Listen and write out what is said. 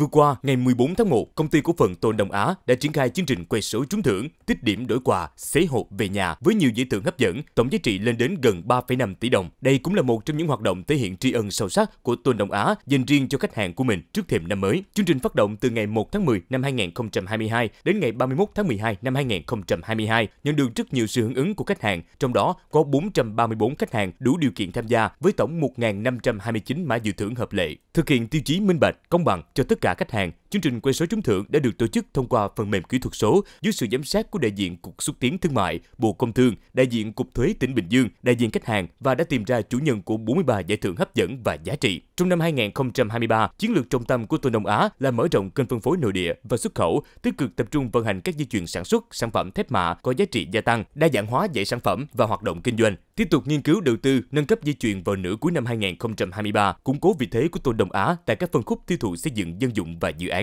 Vừa qua, ngày 14 tháng 1, công ty cổ phần Tôn Đông Á đã triển khai chương trình quay số trúng thưởng, tích điểm đổi quà, xế hộp về nhà với nhiều giải thưởng hấp dẫn, tổng giá trị lên đến gần 3,5 tỷ đồng. Đây cũng là một trong những hoạt động thể hiện tri ân sâu sắc của Tôn Đông Á dành riêng cho khách hàng của mình trước thềm năm mới. Chương trình phát động từ ngày 1 tháng 10 năm 2022 đến ngày 31 tháng 12 năm 2022, nhận được rất nhiều sự hưởng ứng của khách hàng, trong đó có 434 khách hàng đủ điều kiện tham gia với tổng 1.529 mã dự thưởng hợp lệ. Thực hiện tiêu chí minh bạch, công bằng cho tất cả trả khách hàng chương trình quay số trúng thưởng đã được tổ chức thông qua phần mềm kỹ thuật số dưới sự giám sát của đại diện Cục xúc tiến thương mại, Bộ Công Thương, đại diện Cục thuế tỉnh Bình Dương, đại diện khách hàng và đã tìm ra chủ nhân của 43 giải thưởng hấp dẫn và giá trị. Trong năm 2023, chiến lược trọng tâm của Tô Đông Á là mở rộng kênh phân phối nội địa và xuất khẩu, tích cực tập trung vận hành các dây chuyền sản xuất sản phẩm thép mạ có giá trị gia tăng, đa dạng hóa dãy sản phẩm và hoạt động kinh doanh, tiếp tục nghiên cứu đầu tư nâng cấp dây chuyền vào nửa cuối năm 2023, củng cố vị thế của Tô Đông Á tại các phân khúc tiêu thụ xây dựng dân dụng và dự án